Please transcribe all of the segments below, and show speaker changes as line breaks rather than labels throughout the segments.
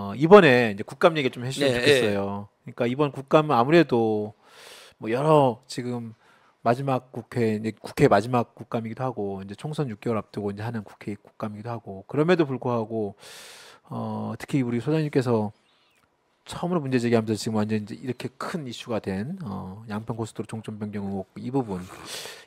어, 이번에 이제 국감 얘기 좀해주셨면 네, 예. 좋겠어요. 네. 그러니까 이번 국감은 아무래도 뭐 여러 지금 마지막 국회 이제 국회 마지막 국감이기도 하고 이제 총선 6개월 앞두고 이제 하는 국회 국감이기도 하고 그럼에도 불구하고 어, 특히 우리 소장님께서 처음으로 문제 제기하면서 지금 완전 이제 이렇게 큰 이슈가 된 어, 양평 고속도로 종점 변경 이 부분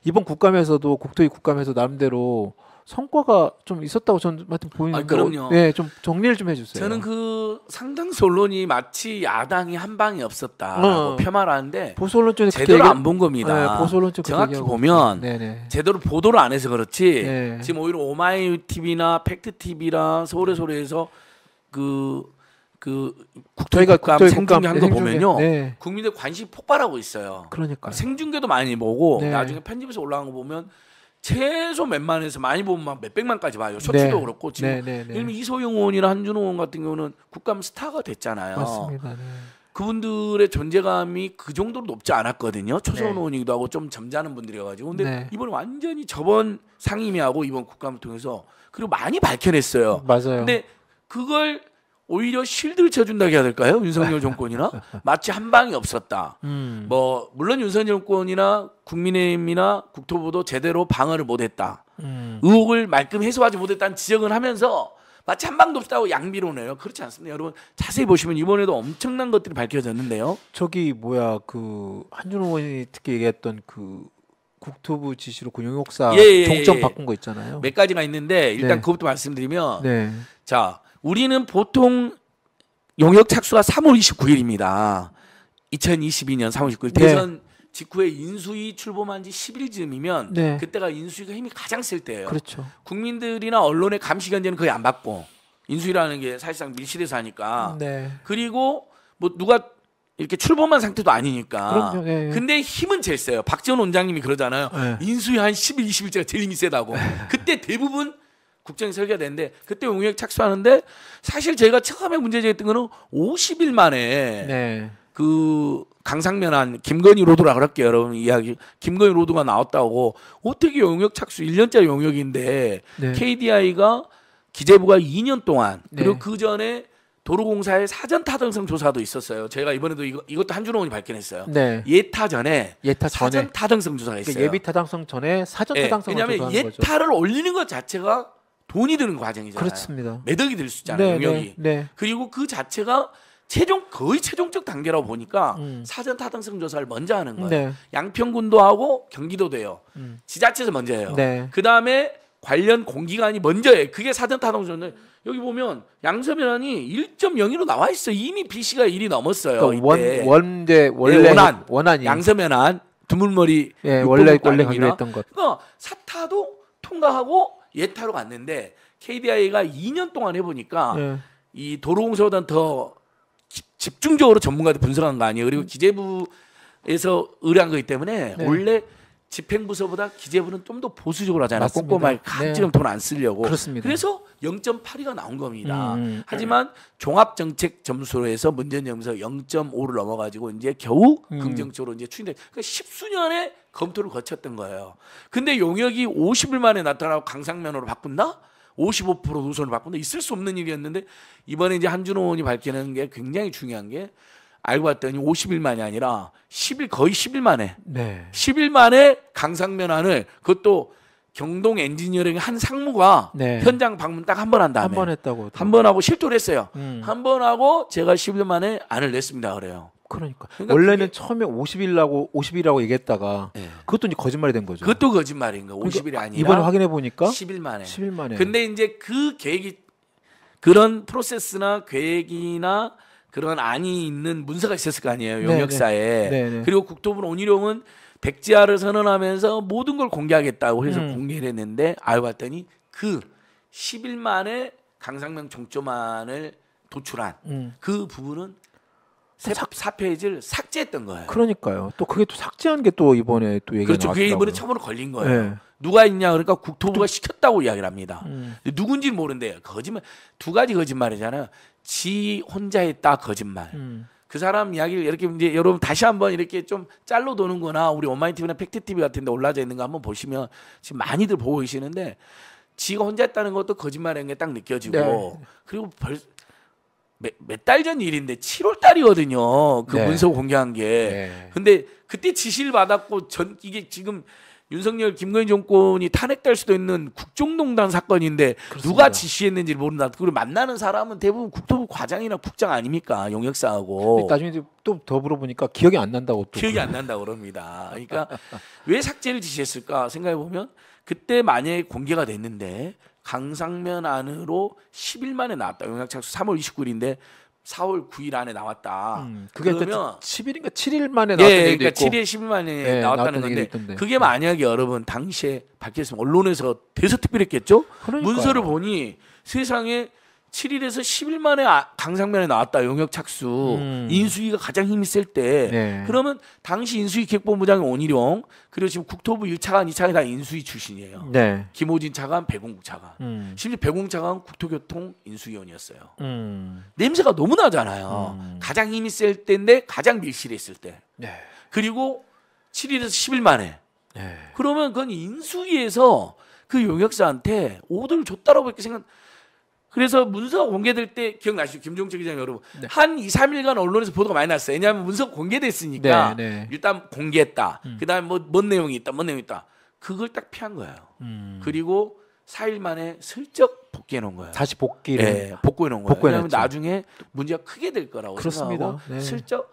이번 국감에서도 국토위 국감에서 나름대로 성과가 좀 있었다고 저는 하여튼 보이는 아, 그럼요. 네, 좀 정리를 좀 해주세요. 저는
그 상당수 언론이 마치 야당이 한 방이 없었다고 어. 폄하하는데 보수 언론 쪽에 제대로 안 본 겁니다. 네, 보수 언론 쪽 정확히 보면 네네. 네. 제대로 보도를 안 해서 그렇지 네. 지금 오히려 오마이 TV나 팩트 TV나 서울의 소리에서 그 그 국토의감 생중계한 거 보면요 네. 국민들 관심 폭발하고 있어요. 그러니까 생중계도 많이 보고 네. 나중에 편집에서 올라간 거 보면 최소 몇만에서 많이 보면 막 몇백만까지 봐요. 네. 쇼츠도 네. 그렇고 지금 네, 네, 네. 이소영 의원이나 한준호 의원 같은 경우는 국감 스타가 됐잖아요. 맞습니다. 네. 그분들의 존재감이 그 정도로 높지 않았거든요. 초선 네. 의원이기도 하고 좀 점잖은 분들이어가지고 근데 네. 이번에 완전히 저번 상임위하고 이번 국감을 통해서 그리고 많이 밝혀냈어요. 맞아요. 근데 그걸 오히려 실드를 쳐준다 해야 될까요? 윤석열 정권이나 마치 한 방이 없었다. 음. 뭐 물론 윤석열 정권이나 국민의힘이나 국토부도 제대로 방어를 못했다. 음. 의혹을 말끔 해소하지 못했다는 지적을 하면서 마치 한 방도 없다고 양비로네요. 그렇지 않습니다. 여러분 자세히 보시면 이번에도
엄청난 것들이 밝혀졌는데요. 저기 뭐야 그 한준호 의원이 특히 얘기했던 그
국토부 지시로
군용역사 예, 예, 예, 종점 예, 바꾼 거 있잖아요. 몇 가지가 있는데 일단 네. 그것부터
말씀드리면 네. 자 우리는 보통 용역 착수가 3월 29일입니다. 2022년 3월 29일 대선 네. 직후에 인수위 출범한 지 10일쯤이면 네. 그때가 인수위가 힘이 가장 쓸 때예요. 그렇죠. 국민들이나 언론의 감시 견제는 거의 안 받고 인수위라는 게 사실상 밀실에서 하니까. 네. 그리고 뭐 누가 이렇게 출범한 상태도 아니니까. 그럼요, 예, 예. 근데 힘은 제일 세요. 박지원 원장님이 그러잖아요. 예. 인수위 한 10일, 20일째가 제일 힘이 세다고. 네. 그때 대부분 국정이 설계가 됐는데 그때 용역 착수하는데 사실 제가 처음에 문제 제기했던 거는 50일 만에 네. 그 강상면한 김건희 로드라 그럴게요 여러분 이야기 김건희 로드가 나왔다고 어떻게 용역 착수 1년짜리 용역인데 네. KDI가 기재부가 2년 동안 네. 그리고 네. 그 전에 도로공사의 사전 타당성 조사도 있었어요. 제가 이번에도 이거, 이것도 한준호원이 발견했어요. 네. 예타 전에 예타 사전 타당성 조사가 그러니까 있어요. 그러니까 예비
타당성 전에 사전 네. 예, 타당성 왜냐하면 예타를
거죠. 올리는 것 자체가 돈이 드는 과정이잖아요. 그렇습니다. 매덕이 될 수 있잖아요. 네, 영역이. 네, 네. 그리고 그 자체가 최종 거의 최종적 단계라고 보니까 음. 사전 타당성 조사를 먼저 하는 거예요. 네. 양평군도 하고 경기도도 해요. 음. 지자체에서 먼저 해요. 네. 그다음에 관련 공기관이 먼저 해. 그게 사전 타당성인데 여기 보면 양서면이 1.01로 나와 있어. 이미 BC가 1이 넘었어요. 그러니까 원 원대 네, 원래 네, 원안 원안 양서면안 두물머리 예, 원래 원래 강조했던 것. 그러니까 사타도 통과하고 예타로 갔는데 KDI가 2년 동안 해보니까 네. 이 도로공사보다 는더 집중적으로 전문가들 분석한 거 아니에요. 그리고 음. 기재부에서 의뢰한 거기 때문에 네. 원래 집행부서보다 기재부는 좀 더 보수적으로 하잖아요. 맞습니다. 꼼꼼하게 가끔 네. 돈안 쓰려고. 그렇습니다. 그래서 0.82가 나온 겁니다. 음. 음 네. 하지만 종합정책 점수로 해서 문재인 정부에서 0.5를 넘어가지고 이제 겨우 음. 긍정적으로 음. 이제 추진돼. 그러니까 십수년에 검토를 거쳤던 거예요. 근데 용역이 50일 만에 나타나고 강상면으로 바꾼다? 55% 노선을 바꾼다? 있을 수 없는 일이었는데 이번에 이제 한준호 의원이 밝히는 게 굉장히 중요한 게 알고 봤더니 50일 만이 아니라 10일 거의 10일 만에 네. 10일 만에 강상면안을 그것도 경동 엔지니어링 한 상무가 네. 현장 방문 딱 한 번 한 다음에 한 번 했다고 한 번 하고 실토를 했어요. 음. 한번 하고 제가 10일 만에 안을 냈습니다. 그래요. 그러니까. 그러니까
원래는 처음에 50일이라고 50일이라고 얘기했다가 네. 그것도 이제 거짓말이 된 거죠. 그것도
거짓말인 거. 50일이 그러니까 아니라 이번에 확인해 보니까 10일 만에. 10일 만에. 근데 이제 그 계획이 그런 프로세스나 계획이나 그런 안이 있는 문서가 있었을 거 아니에요 네, 용역사에 네네. 네, 네. 그리고 국토부는 온일용은 백지화를 선언하면서 모든 걸 공개하겠다고 해서 음. 공개를 했는데 알고 봤더니 그 10일 만에 강상명 종조만을 도출한 음. 그 부분은 4페이지를 삭제했던 거예요.
그러니까요. 또 그게 또 삭제한 게 또 이번에 또 얘기가 그렇죠. 그게 이번에
처음으로 걸린 거예요. 네. 누가 있냐 그러니까 국토부가 시켰다고 이야기를 합니다. 음. 누군지 모르는데 거짓말 두 가지 거짓말이잖아요. 지 혼자 했다 거짓말. 음. 그 사람 이야기를 이렇게 이제 여러분 다시 한번 이렇게 좀 짤로 도는거나 우리 온마인 TV나 팩트 TV 같은데 올라져 있는 거 한번 보시면 지금 많이들 보고 계시는데 지가 혼자 했다는 것도 거짓말인 게 딱 느껴지고 네. 그리고 벌몇 달 전 일인데 7월 달이거든요. 그 네. 문서 공개한 게. 네. 근데 그때 지시를 받았고 전 이게 지금 윤석열 김건희 정권이 탄핵될 수도 있는 국정농단 사건인데 그렇습니다. 누가 지시했는지 모른다. 그리고 만나는 사람은 대부분 국토부 과장이나 국장 아닙니까 용역사하고. 나중에
또 더불어 보니까 기억이 안 난다고 또 기억이 안
난다고 그럽니다. 그러니까 왜 삭제를 지시했을까 생각해 보면 그때 만약에 공개가 됐는데 강상면 안으로 10일 만에 나왔다. 영향 착수 3월 29일인데 4월 9일 안에 나왔다. 음, 그게 그 그러면 10일인가 7일 만에 나왔던 예, 그러니까 있고. 7일 10일 만에 예, 그러니까 예 나왔다는 건데 그게 예. 만약에 여러분 당시에 밝혔으면 언론에서 대서특필했겠죠. 문서를 보니 세상에 7일에서 10일 만에 아, 강상면에 나왔다 용역 착수 음. 인수위가 가장 힘이 셀때 네. 그러면 당시 인수위 기획본부장이 온일용 그리고 지금 국토부 1차관 2차관이 다 인수위 출신이에요 네. 김호진 차관 배공국 차관 음. 심지어 배공국 차관 국토교통 인수위원이었어요
음.
냄새가 너무 나잖아요 음. 가장 힘이 셀 때인데 가장 밀실했을 때 네. 그리고 7일에서 10일 만에 네. 그러면 그건 인수위에서 그 용역사한테 오더를 줬다라고 이렇게 생각 그래서 문서가 공개될 때 기억나시죠? 김종철 기자님 여러분. 네. 한 2, 3일간 언론에서 보도가 많이 났어요. 왜냐하면 문서가 공개됐으니까 네, 네. 일단 공개했다. 음. 그다음에 뭐, 뭔 내용이 있다. 뭔 내용이 있다. 그걸 딱 피한 거예요. 음. 그리고 4일 만에 슬쩍 복귀해 놓은 거예요. 다시
복귀를 네, 복구해 놓은 거예요. 왜냐하면
나중에 문제가 크게 될 거라고 그렇습니다. 생각하고 네. 슬쩍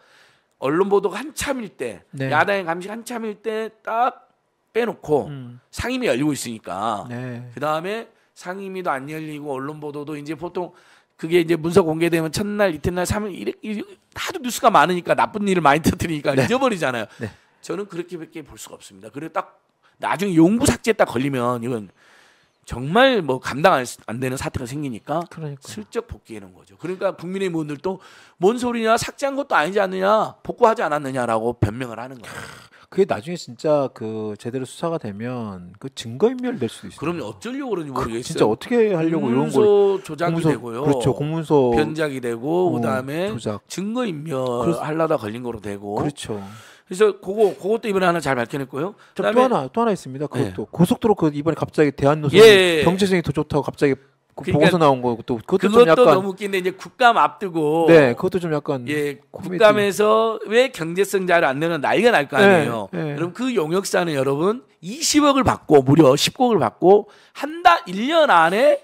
언론 보도가 한참일 때 네. 야당의 감시 한참일 때 딱 빼놓고 음. 상임위 열리고 있으니까 네. 그 다음에 상임위도 안 열리고 언론 보도도 이제 보통 그게 이제 문서 공개되면 첫날 이튿날 삼일 이렇게 다도 뉴스가 많으니까 나쁜 일을 많이 터뜨리니까 네. 잊어버리잖아요. 네. 저는 그렇게밖에 볼 수가 없습니다. 그래 딱 나중에 용부 삭제에 딱 걸리면 이건 정말 뭐 감당 안, 되는 사태가 생기니까 그러니까요. 슬쩍 복귀하는 거죠. 그러니까 국민의 분들도 뭔 소리냐 삭제한 것도 아니지 않느냐 복구하지 않았느냐라고 변명을 하는 거예요. 그게 나중에 진짜 그
제대로 수사가 되면 그 증거인멸 될 수도 있어요. 그럼
어쩌려고 그러지 그 모르겠어요. 진짜 어떻게 하려고 이런 걸 조작이 공문서, 되고요. 그렇죠. 공문서 변작이 되고 어, 그다음에 증거인멸 하려다 걸린 거로 되고. 그렇죠. 그래서 그거 그것도 이번에 하나 잘 밝혀냈고요. 그다음에, 또 하나
또 하나 있습니다. 그것도 네. 고속도로 그 이번에 갑자기 대한노선 예, 예, 예, 경제성이 더 좋다고 갑자기
그 그러니까 보고서 나온 거고 또 그것도, 그것도 약간, 너무 웃긴데 이제 국감 앞두고 네 그것도 좀 약간 예 코미디. 국감에서 왜 경제성자를 안 내는 나이가날 거 아니에요. 네, 네. 그럼 네. 그 용역사는 여러분 20억을 받고 무려 10억을 받고 한 달 1년 안에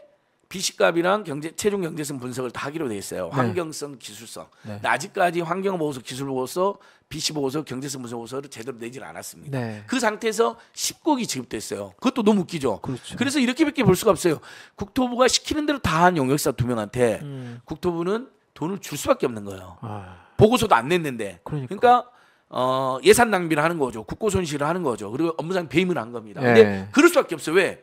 비식값이랑 경제 최종 경제성 분석을 다 하기로 돼 있어요. 네. 환경성, 기술성. 네. 아직까지 환경 보고서, 기술 보고서, 비시 보고서, 경제성 분석 보고서를 제대로 내질 않았습니다. 네. 그 상태에서 10곡이 지급됐어요. 그것도 너무 웃기죠. 그렇죠. 그래서 이렇게밖에 볼 수가 없어요. 국토부가 시키는 대로 다 한 용역사 두 명한테 음. 국토부는 돈을 줄 수밖에 없는 거예요. 아. 보고서도 안 냈는데. 그러니까, 그러니까 어, 예산 낭비를 하는 거죠. 국고 손실을 하는 거죠. 그리고 업무상 배임을 한 겁니다. 네. 근데 그럴 수밖에 없어요. 왜?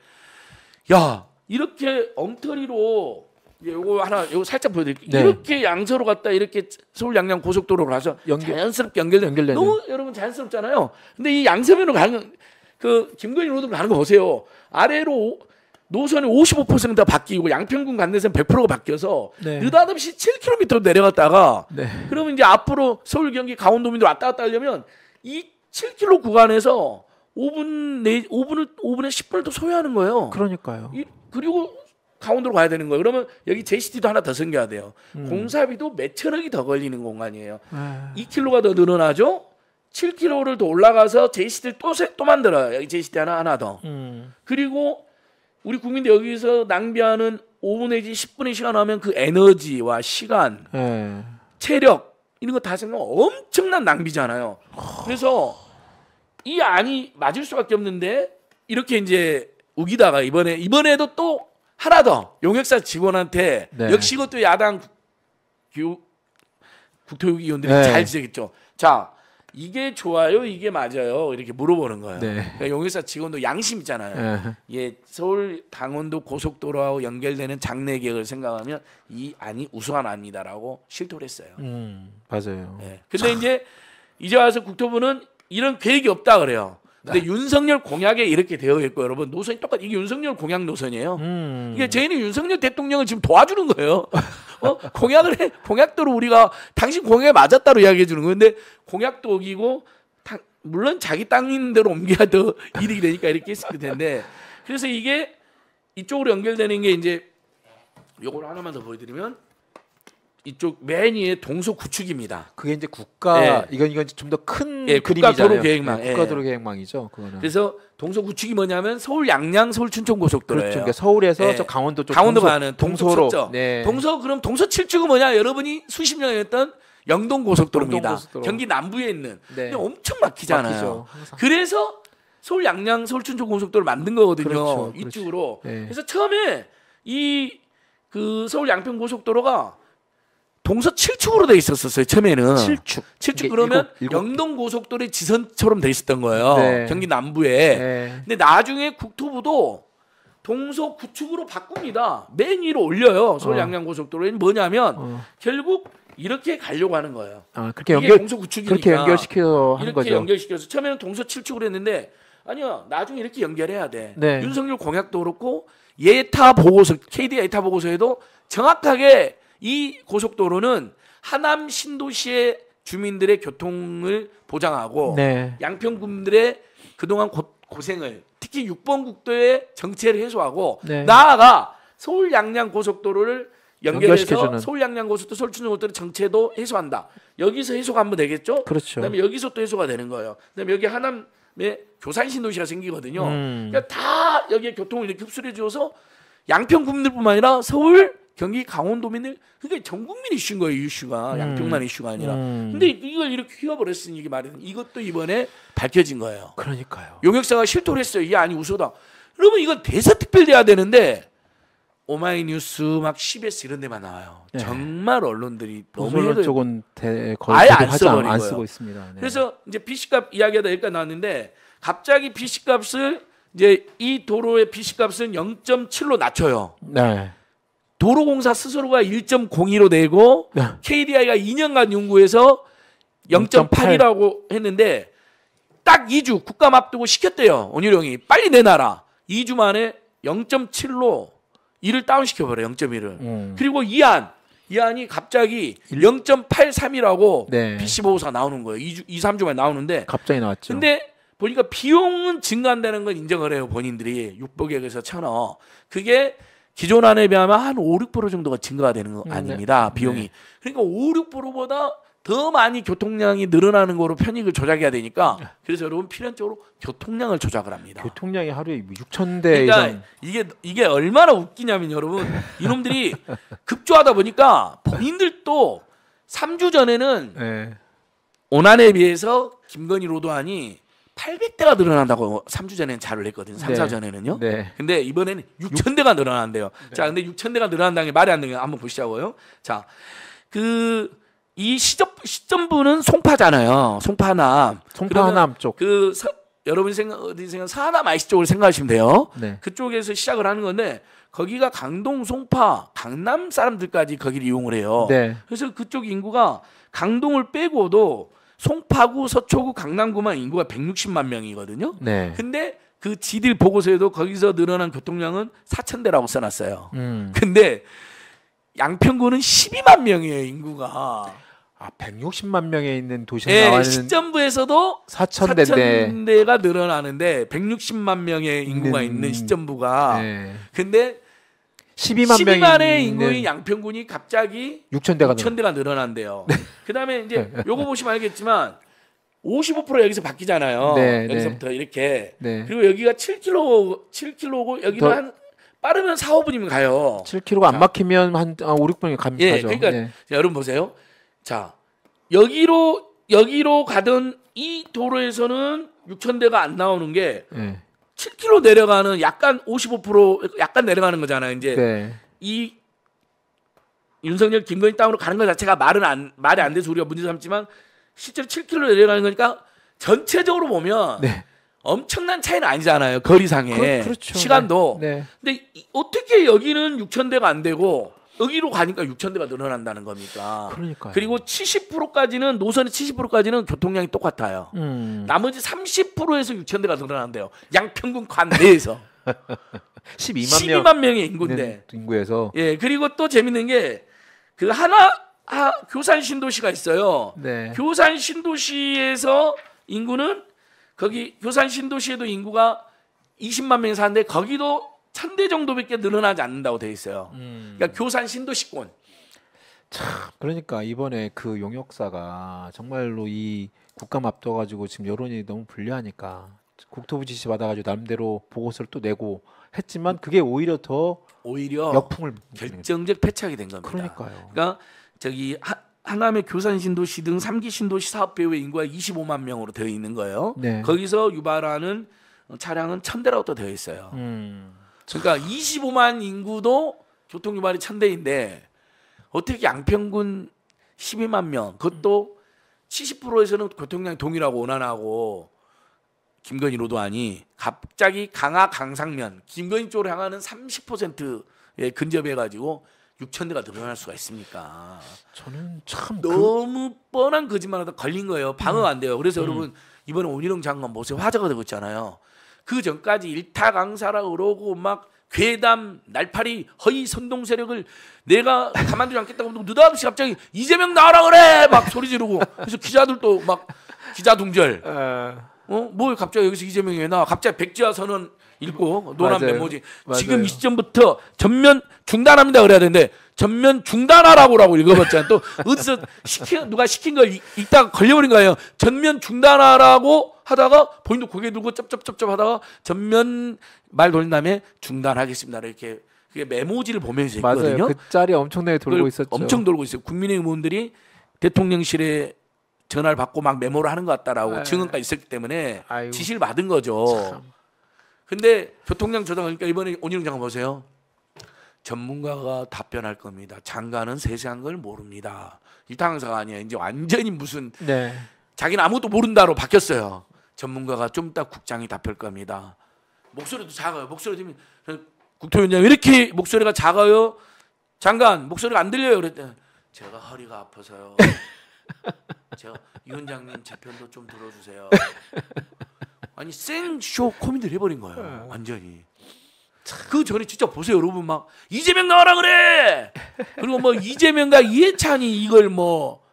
야, 이렇게 엉터리로 예, 요거 하나 요거 살짝 보여드릴게요. 네. 이렇게 양서로 갔다 이렇게 서울 양양 고속도로로 가서 연결. 자연스럽게 연결 연결되는. 너무 여러분 자연스럽잖아요. 근데 이 양서면으로 가는 그 김건희 로드로 가는 거 보세요. 아래로 노선이 55%다 바뀌고 양평군 간내선 100%가 바뀌어서 네. 느닷없이 7km 내려갔다가 네. 그러면 이제 앞으로 서울 경기 강원도민들 왔다 갔다 하려면 이 7km 구간에서 5분 내 5분을 5분에 10분을 더 소요하는 거예요. 그러니까요. 이, 그리고 가운데로 가야 되는 거예요. 그러면 여기 JCT도 하나 더 생겨야 돼요. 음. 공사비도 몇 천억이 더 걸리는 공간이에요. 에이. 2km가 더 늘어나죠. 7km를 더 올라가서 JCT를 또, 또 만들어요. 여기 JCT 하나 하나 더. 음. 그리고 우리 국민들 여기서 낭비하는 5분 내지 10분의 시간 하면 그 에너지와 시간, 에이. 네. 체력 이런 거 다 생각 엄청난 낭비잖아요. 그래서 이 안이 맞을 수밖에 없는데 이렇게 이제 우기다가 이번에 이번에도 또 하나 더 용역사 직원한테 네. 역시 이것도 야당 국토교육위원들이 네. 잘 지적했죠. 자 이게 좋아요, 이게 맞아요 이렇게 물어보는 거예요. 네. 그러니까 용역사 직원도 양심 있잖아요. 네. 예, 서울 강원도 고속도로하고 연결되는 장내 계획을 생각하면 이 안이 우수한 안이다라고 실토를 했어요.
음, 맞아요.
예. 근데 자. 이제 이제 와서 국토부는 이런 계획이 없다 그래요. 근데 네. 윤석열 공약에 이렇게 되어 있고 여러분 노선이 똑같이 이게 윤석열 공약 노선이에요. 음. 이게 저희는 윤석열 대통령을 지금 도와주는 거예요. 어? 공약을 해 공약대로 우리가 당신 공약에 맞았다로 이야기해 주는 건데 공약도 어기고 당, 물론 자기 땅인 대로 옮겨야 더 이득이 되니까 이렇게 했을 텐데 그래서 이게 이쪽으로 연결되는 게 이제 요걸 하나만 더 보여드리면 이쪽 맨 위에 동서 구축입니다. 그게 이제 국가 네. 이건 이건 좀더큰 예, 국가도로 계획망. 예, 국가도로 예. 계획망이죠. 그거는. 그래서 동서 구축이 뭐냐면 서울 양양 서울 춘천 고속도로예요. 그렇죠. 그러니까 서울에서 예. 저 강원도 쪽 강원도 가는 동서로. 네. 동서 그럼 동서 7주가 뭐냐? 여러분이 수십 년 했던 영동 고속도로입니다. 고속도로. 경기 남부에 있는. 네. 엄청 막히잖아요. 그래서 서울 양양 서울 춘천 고속도로 만든 거거든요. 그렇죠, 그렇죠. 이쪽으로. 네. 그래서 처음에 이 그 서울 양평 고속도로가 동서 7축으로 돼 있었었어요. 처음에는 7축. 7축 그러면 일곱, 영동 고속도로 의 지선처럼 돼 있었던 거예요. 네. 경기 남부에. 네. 근데 나중에 국토부도 동서 9축으로 바꿉니다. 맨 위로 올려요. 서울 어. 양양 고속도로는 뭐냐면 어. 결국 이렇게 가려고 하는 거예요.
아, 그렇게 연결 동서 9축이니까 그렇게 연결시켜서 하는 이렇게 거죠.
연결시켜서 처음에는 동서 7축으로 했는데 아니요. 나중에 이렇게 연결해야 돼. 네. 윤석열 공약도 그렇고 예타 보고서 KD 예타 보고서에도 정확하게 이 고속도로는 하남 신도시의 주민들의 교통을 보장하고 네. 양평군들의 민 그동안 고, 생을 특히 6번 국도의 정체를 해소하고 네. 나아가 서울 양양 고속도로를 연결해서 서울 양양 고속도로 설치충청고속 정체도 해소한다. 여기서 해소가 한 번 되겠죠? 그렇죠. 그다음에 여기서 또 해소가 되는 거예요. 그다음에 여기 하남에 교산 신도시가 생기거든요. 음. 그러니까 다 여기에 교통을 이렇게 흡수해 주어서 양평 군민들뿐만 아니라 서울 경기 강원도민을 그게 그러니까 전 국민이 쉰 거예요 이슈가 음. 양평만 이슈가 아니라 음. 근데 이걸 이렇게 휘어버렸으니 이게 말이 이것도 이번에 밝혀진 거예요 그러니까요 용역사가 실토를 했어요 이게 아니 우소다 그러면 이건 대사특별돼야 되는데 오마이뉴스 막 CBS 이런 데만 나와요 네. 정말 언론들이 너무 언론 쪽은
대, 거의 아예 안, 써버안 쓰고 있습니다 네.
그래서 이제 PC값 이야기하다 여기까지 나왔는데 갑자기 PC값을 이제 이 도로의 PC값은 0.7로 낮춰요 네 도로공사 스스로가 1.02로 내고 KDI가 2년간 연구해서 0.8이라고 했는데 딱 2주 국감 앞두고 시켰대요. 원희룡이 빨리 내놔라. 2주 만에 0.7로 이을 다운시켜 버려 0.1을. 음. 그리고 이안 이안이 갑자기 0.83이라고 네. PC 보고서 나오는 거예요. 2주 2, 3주 만에 나오는데
갑자기 나왔죠.
근데 보니까 비용은 증가한다는 건 인정을 해요, 본인들이. 육보계획에서1 0 0 그게 기존 안에 비하면 한 5, 6% 정도가 증가가 되는 거 네, 네. 아닙니다. 네. 비용이. 네. 그러니까 5, 6%보다 더 많이 교통량이 늘어나는 거로 편익을 조작해야 되니까 그래서 여러분 필연적으로 교통량을 조작을 합니다. 교통량이 하루에 6천 뭐 대 그러니까 이상. 이게 이게 얼마나 웃기냐면 여러분 이놈들이 급조하다 보니까 본인들도 3주 전에는 네. 오난에 비해서 김건희 로도안이 800대가 늘어난다고 3주 전에는 자료를 냈거든요 3, 네. 4 전에는요. 네. 근데 이번에는 6,000대가 늘어난대요. 네. 자, 근데 6,000대가 늘어난다는 게 말이 안 되는 거 한번 보시자고요. 자, 그 이시점 시점부는 송파잖아요. 송파남. 송파남 쪽. 그 사, 여러분이 생각 어디 생각 사남 IC 쪽을 생각하시면 돼요. 네. 그쪽에서 시작을 하는 건데 거기가 강동, 송파, 강남 사람들까지 거기를 이용을 해요. 네. 그래서 그쪽 인구가 강동을 빼고도 송파구, 서초구, 강남구만 인구가 160만 명이거든요. 네. 근데 그 지들 보고서에도 거기서 늘어난 교통량은 4천 대라고 써놨어요. 음. 근데 양평구는 12만 명이에요 인구가. 아 160만 명에 있는 도시에 네, 나와 는 시점부에서도 4천 대가 늘어나는데 160만 명의 인구가 있는, 있는 시점부가. 네. 근데 12만, 1 2만 명이 인구인 양평군이 갑자기 6천 대가 6천 대가 늘어난대요. 네. 그다음에 이제 네. 요거 보시면 알겠지만 55% 여기서 바뀌잖아요. 네, 네. 여기서부터 네. 이렇게. 네. 그리고 여기가 7km 7km고 여기는 더, 한 빠르면 4, 5분이면 가요.
7km가 안 막히면 한 아, 5, 6분이 면 갑, 예, 가죠. 그러니까 네.
자, 여러분 보세요. 자, 여기로 여기로 가던 이 도로에서는 6천 대가 안 나오는 게 네. 7kg 내려가는 약간 55% 약간 내려가는 거잖아요. 이제 네. 이 윤석열 김건희 땅으로 가는 것 자체가 말은 안 말이 안 돼서 우리가 문제 삼지만 실제로 7kg 내려가는 거니까 전체적으로 보면 네. 엄청난 차이는 아니잖아요. 거리상에 그, 그렇죠. 시간도. 네. 근데 이, 어떻게 여기는 6천 대가 안 되고 여기로 가니까 6천 대가 늘어난다는 겁니까? 그러니까 그리고 70%까지는 노선의 70%까지는 교통량이 똑같아요. 음. 나머지 30%에서 6천 대가 늘어난대요. 양평군 관 내에서 12만, 12만 명. 의 인구인데 네, 인구에서 예 그리고 또 재밌는 게 그 하나 아, 교산 신도시가 있어요. 네. 교산 신도시에서 인구는 거기 교산 신도시에도 인구가 20만 명이 사는데 거기도 천대 정도밖에 늘어나지 않는다고 돼 있어요. 음. 그러니까 교산 신도시권.
참 그러니까 이번에 그 용역사가 정말로 이 국가 맙둬 가지고 지금 여론이 너무 불리하니까 국토부 지시 받아가지고 나름대로 보고서를 또 내고 했지만 그게 오히려 더 오히려 역풍을
결정적 패착이 된 겁니다.
그러니까요.
그러니까 저기 하, 남의 교산 신도시 등 3기 신도시 사업 배우의 인구가 25만 명으로 되어 있는 거예요. 네. 거기서 유발하는 차량은 천 대라고 또 되어 있어요. 음. 그러니까 25만 인구도 교통 유발이 천대인데 어떻게 양평군 12만 명 그것도 70%에서는 교통량이 동일하고 원활하고 김건희 로도안니 갑자기 강화 강상면 김건희 쪽으로 향하는 30%에 근접해 가지고 6천 대가 늘어날 수가 있습니까? 저는 참 그 너무 그... 뻔한 거짓말하다 걸린 거예요. 방어 음. 안 돼요. 그래서 음. 여러분 이번에 온희룡 장관 모세 화제가 되고 있잖아요. 그 전까지 일타강사라 그러고 막 괴담, 날파리, 허위 선동 세력을 내가 가만두지 않겠다고 느닷없이 갑자기 이재명 나와라 그래 막 소리 지르고 그래서 기자들도 막 기자 동절. 어. 어, 뭘 갑자기 여기서 이재명이 왜 나와? 갑자기 백지화 선언 읽고 노란 맞아요. 메모지 맞아요. 지금 이 시점부터 전면 중단합니다 그래야 되는데 전면 중단하라고라고 읽어봤잖아요. 또 어디서 시킨 누가 시킨 걸 읽다가 걸려버린 거예요. 전면 중단하라고 하다가 본인도 고개 들고 쩝쩝쩝쩝 하다가 전면 말 돌린 다음에 중단하겠습니다 이렇게 그게 메모지를 보면서 있거든요. 그
자리 엄청나게 돌고 있었죠. 엄청
돌고 있어요. 국민의 의원들이 대통령실에 전화를 받고 막 메모를 하는 것 같다라고 네. 증언까지 있었기 때문에 아이고. 지시를 받은 거죠. 참. 근데 교통량 조정하니까 이번에 온희룡 장 보세요. 전문가가 답변할 겁니다. 장관은 세세한 걸 모릅니다. 이탕사가 아니야. 이제 완전히 무슨 네. 자기는 아무것도 모른다로 바뀌었어요. 전문가가 좀이 국장이 답할 겁니다. 목소리도 작아요. 목소리 들면 국토위원장 이렇게 목소리가 작아요. 장관 목소리가 안 들려요. 그랬더니 제가 허리가 아파서요. 제가 위원장님 제 편도 좀 들어주세요. 아니 생쇼 코미디를 해버린 거예요. 네. 완전히. 그 전에 진짜 보세요 여러분 막 이재명 나와라 그래 그리고 뭐 이재명과 이해찬이 이걸 뭐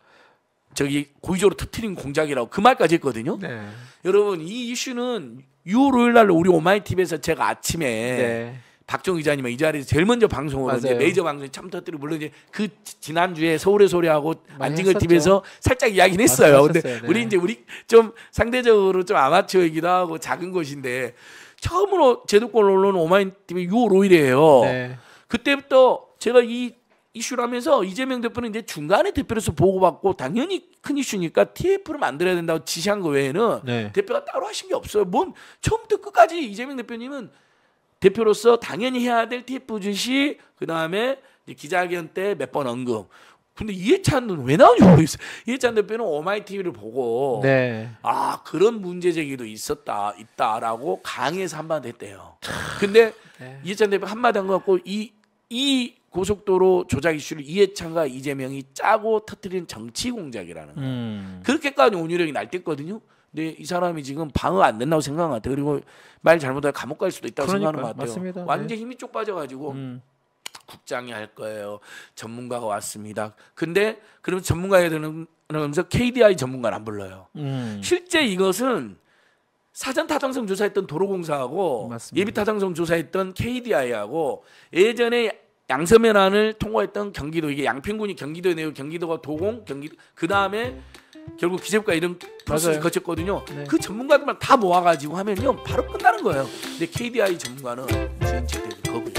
저기 고의적으로 터트린 공작이라고 그 말까지 했거든요 네. 여러분 이 이슈는 6월 5일 날 우리 오마이TV에서 제가 아침에 네. 박종 기자님은 이 자리에서 제일 먼저 방송을로 이제 메이저 방송에 참터뜨리 물론 이제 그 지난 주에 서울의 소리하고 안진걸 TV에서 살짝 이야기는 했어요. 근데 네. 우리 이제 우리 좀 상대적으로 좀 아마추어이기도 하고 작은 곳인데 처음으로 제도권 언론 오마인 TV 6월 5일이에요. 네. 그때부터 제가 이이슈를하면서 이재명 대표는 이제 중간에 대표로서 보고받고 당연히 큰 이슈니까 TF를 만들어야 된다고 지시한 거 외에는 네. 대표가 따로 하신 게 없어요. 뭔 처음부터 끝까지 이재명 대표님은 대표로서 당연히 해야 될 TF 주시 그 다음에 기자회견 때 몇 번 언급. 근데 이해찬은 왜 나오는지 모르겠어요. 이해찬 대표는 오마이 TV를 보고 네. 아 그런 문제 제기도 있었다 있다라고 강의에서 한마디 했대요. 근데 네. 이해찬 대표 한마디 한거 같고 이이 이 고속도로 조작 이슈를 이해찬과 이재명이 짜고 터트린 정치 공작이라는 거. 음. 그렇게까지 온유력이 날뛰거든요. 근데 이 사람이 지금 방어 안 된다고 생각하는 것 같아요. 그리고 말 잘못하면 감옥 갈 수도 있다고 그러니까 생각하는 것 같아요. 맞습니다. 완전 히 네. 힘이 쪽 빠져가지고 음. 국장이 할 거예요. 전문가가 왔습니다. 근데 그러면 전문가에 들으면서 KDI 전문가를 안 불러요. 음. 실제 이것은 사전 타당성 조사했던 도로공사하고 예비 타당성 조사했던 KDI하고 예전에 양서면안을 통과했던 경기도 이게 양평군이 경기도에 내고 경기도가 도공 경기 그 다음에 결국 기재부가 이런 프로세스 거쳤거든요. 네. 그 전문가들만 다 모아가지고 하면요 바로 끝나는 거예요. 근데 KDI 전문가는 무인 채택을 거부.